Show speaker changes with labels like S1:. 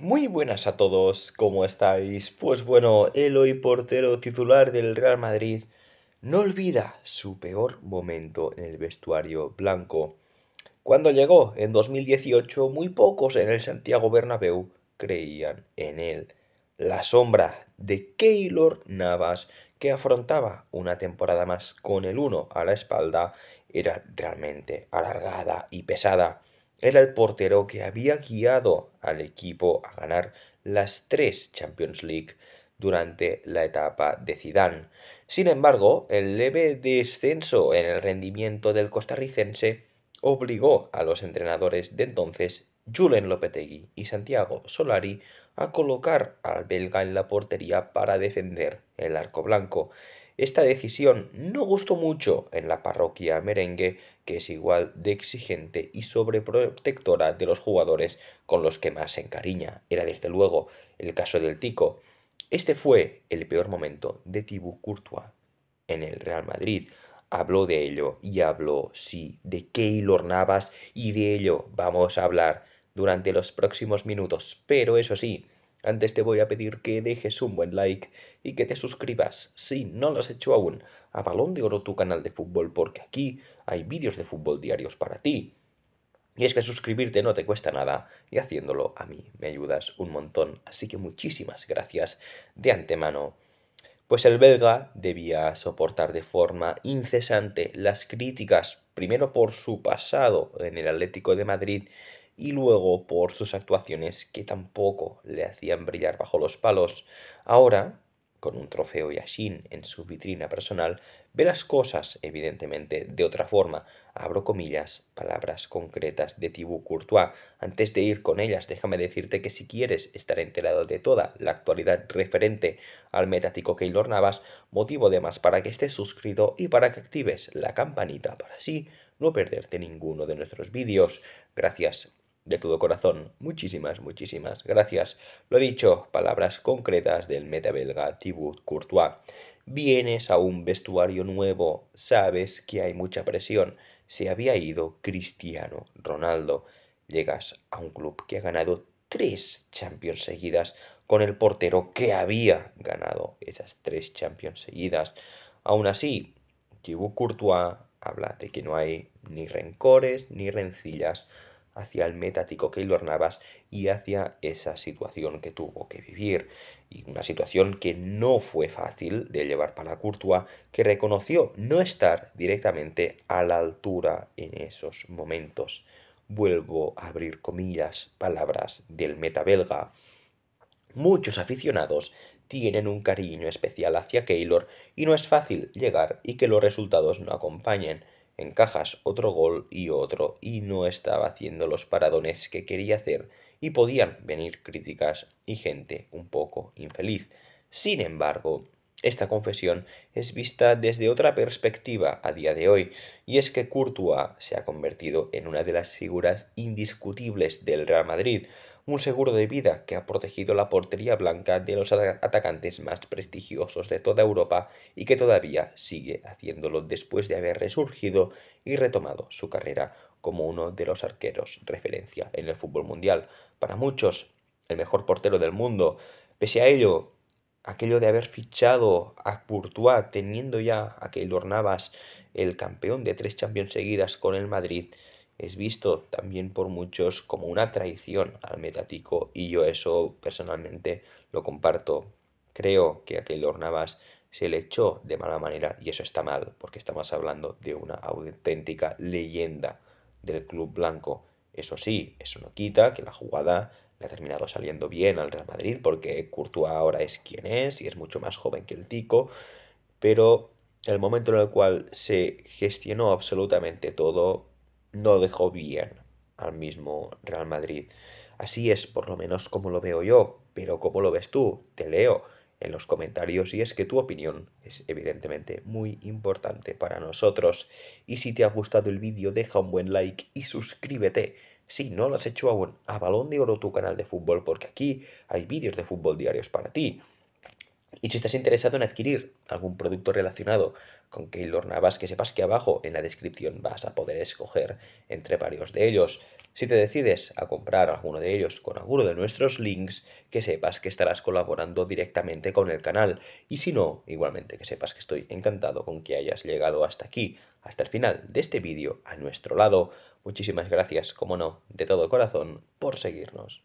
S1: Muy buenas a todos, ¿cómo estáis? Pues bueno, el hoy portero titular del Real Madrid no olvida su peor momento en el vestuario blanco. Cuando llegó en 2018, muy pocos en el Santiago Bernabéu creían en él. La sombra de Keylor Navas, que afrontaba una temporada más con el 1 a la espalda, era realmente alargada y pesada. Era el portero que había guiado al equipo a ganar las tres Champions League durante la etapa de Zidane. Sin embargo, el leve descenso en el rendimiento del costarricense obligó a los entrenadores de entonces, Julen Lopetegui y Santiago Solari, a colocar al belga en la portería para defender el arco blanco. Esta decisión no gustó mucho en la parroquia merengue, que es igual de exigente y sobreprotectora de los jugadores con los que más se encariña. Era desde luego el caso del Tico. Este fue el peor momento de Thibaut Courtois en el Real Madrid. Habló de ello y habló, sí, de Keylor Navas y de ello vamos a hablar durante los próximos minutos. Pero eso sí, antes te voy a pedir que dejes un buen like, y que te suscribas, si no lo has hecho aún, a Balón de Oro tu canal de fútbol, porque aquí hay vídeos de fútbol diarios para ti. Y es que suscribirte no te cuesta nada y haciéndolo a mí me ayudas un montón. Así que muchísimas gracias de antemano. Pues el belga debía soportar de forma incesante las críticas, primero por su pasado en el Atlético de Madrid y luego por sus actuaciones que tampoco le hacían brillar bajo los palos. Ahora, con un trofeo Yashin en su vitrina personal, ve las cosas, evidentemente, de otra forma. Abro comillas, palabras concretas de Thibaut Courtois. Antes de ir con ellas, déjame decirte que si quieres estar enterado de toda la actualidad referente al metático Keylor Navas, motivo de para que estés suscrito y para que actives la campanita para así no perderte ninguno de nuestros vídeos. Gracias de todo corazón. Muchísimas, muchísimas gracias. Lo dicho, palabras concretas del meta belga Thibaut Courtois. Vienes a un vestuario nuevo, sabes que hay mucha presión. Se había ido Cristiano Ronaldo. Llegas a un club que ha ganado tres Champions seguidas con el portero que había ganado esas tres Champions seguidas. Aún así, Thibaut Courtois habla de que no hay ni rencores ni rencillas hacia el metático Keylor Navas y hacia esa situación que tuvo que vivir. Y una situación que no fue fácil de llevar para curtua... que reconoció no estar directamente a la altura en esos momentos. Vuelvo a abrir comillas, palabras del meta belga. Muchos aficionados tienen un cariño especial hacia Keylor y no es fácil llegar y que los resultados no acompañen encajas otro gol y otro y no estaba haciendo los paradones que quería hacer y podían venir críticas y gente un poco infeliz. Sin embargo, esta confesión es vista desde otra perspectiva a día de hoy, y es que Courtois se ha convertido en una de las figuras indiscutibles del Real Madrid, un seguro de vida que ha protegido la portería blanca de los atacantes más prestigiosos de toda Europa y que todavía sigue haciéndolo después de haber resurgido y retomado su carrera como uno de los arqueros referencia en el fútbol mundial. Para muchos, el mejor portero del mundo. Pese a ello, aquello de haber fichado a Courtois teniendo ya a Keylor Navas el campeón de tres Champions seguidas con el Madrid es visto también por muchos como una traición al Metático y yo eso personalmente lo comparto. Creo que a Keylor Navas se le echó de mala manera y eso está mal porque estamos hablando de una auténtica leyenda del club blanco. Eso sí, eso no quita que la jugada le ha terminado saliendo bien al Real Madrid porque Courtois ahora es quien es y es mucho más joven que el Tico, pero el momento en el cual se gestionó absolutamente todo no dejó bien al mismo Real Madrid. Así es, por lo menos como lo veo yo, pero como lo ves tú, te leo en los comentarios y es que tu opinión es evidentemente muy importante para nosotros. Y si te ha gustado el vídeo deja un buen like y suscríbete si no lo has hecho aún, a Balón de Oro tu canal de fútbol, porque aquí hay vídeos de fútbol diarios para ti. Y si estás interesado en adquirir algún producto relacionado con Keylor Navas, que sepas que abajo en la descripción vas a poder escoger entre varios de ellos. Si te decides a comprar alguno de ellos con alguno de nuestros links, que sepas que estarás colaborando directamente con el canal. Y si no, igualmente que sepas que estoy encantado con que hayas llegado hasta aquí, hasta el final de este vídeo, a nuestro lado. Muchísimas gracias, como no, de todo corazón, por seguirnos.